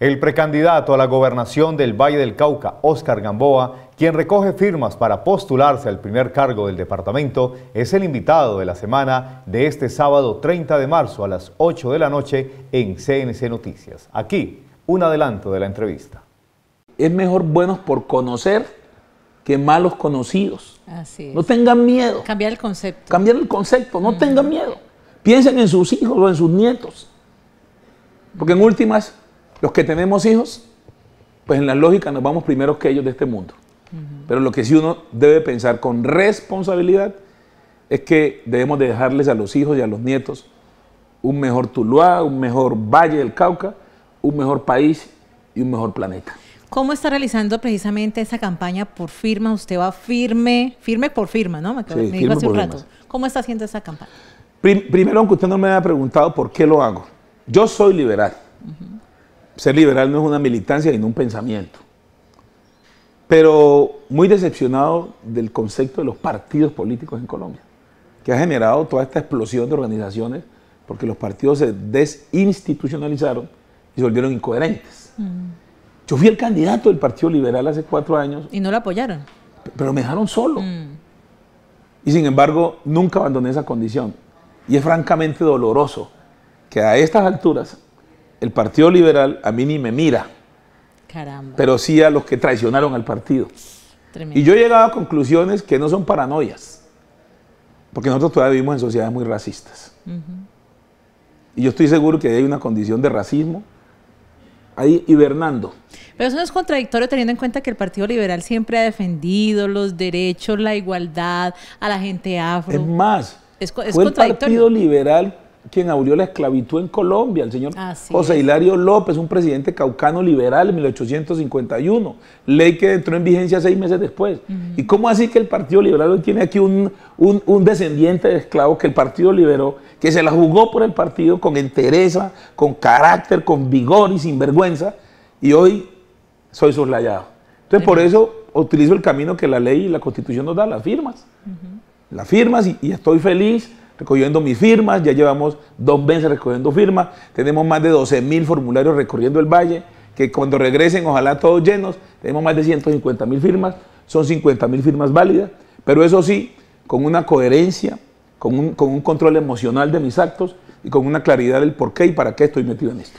El precandidato a la gobernación del Valle del Cauca, Óscar Gamboa, quien recoge firmas para postularse al primer cargo del departamento, es el invitado de la semana de este sábado 30 de marzo a las 8 de la noche en CNC Noticias. Aquí, un adelanto de la entrevista. Es mejor buenos por conocer que malos conocidos. Así No tengan miedo. Cambiar el concepto. Cambiar el concepto, no tengan miedo. Piensen en sus hijos o en sus nietos. Porque en últimas los que tenemos hijos, pues en la lógica nos vamos primero que ellos de este mundo. Pero lo que sí uno debe pensar con responsabilidad es que debemos de dejarles a los hijos y a los nietos un mejor Tuluá, un mejor Valle del Cauca, un mejor país y un mejor planeta. ¿Cómo está realizando precisamente esa campaña por firma? Usted va firme, firme por firma, ¿no? Me, dijo hace un rato. ¿Cómo está haciendo esa campaña? primero, aunque usted no me haya preguntado por qué lo hago, yo soy liberal ser liberal no es una militancia, no un pensamiento. Pero muy decepcionado del concepto de los partidos políticos en Colombia, que ha generado toda esta explosión de organizaciones porque los partidos se desinstitucionalizaron y se volvieron incoherentes. Mm. Yo fui el candidato del Partido Liberal hace cuatro años. Y no lo apoyaron. Pero me dejaron solo. Mm. Y sin embargo, nunca abandoné esa condición. Y es francamente doloroso que a estas alturas el Partido Liberal a mí ni me mira. Caramba. Pero sí a los que traicionaron al partido. Tremendo. Y yo he llegado a conclusiones que no son paranoias. Porque nosotros todavía vivimos en sociedades muy racistas. Y yo estoy seguro que hay una condición de racismo ahí hibernando. Pero eso no es contradictorio teniendo en cuenta que el Partido Liberal siempre ha defendido los derechos, la igualdad a la gente afro. Es más, es, es el Partido Liberal quien abrió la esclavitud en Colombia, el señor José Hilario López, un presidente caucano liberal en 1851, ley que entró en vigencia seis meses después. ¿Y cómo así que el Partido Liberal hoy tiene aquí un, un, descendiente de esclavos que el Partido liberó, que se la jugó por el partido con entereza, con carácter, con vigor y sin vergüenza, y hoy soy soslayado? Entonces, por eso utilizo el camino que la ley y la constitución nos da, las firmas. Las firmas y estoy feliz recogiendo mis firmas, ya llevamos dos meses recogiendo firmas, tenemos más de 12 mil formularios recorriendo el valle, que cuando regresen, ojalá todos llenos, tenemos más de 150 mil firmas, son 50 mil firmas válidas, pero eso sí, con una coherencia, con un, con un control emocional de mis actos y con una claridad del por qué y para qué estoy metido en esto.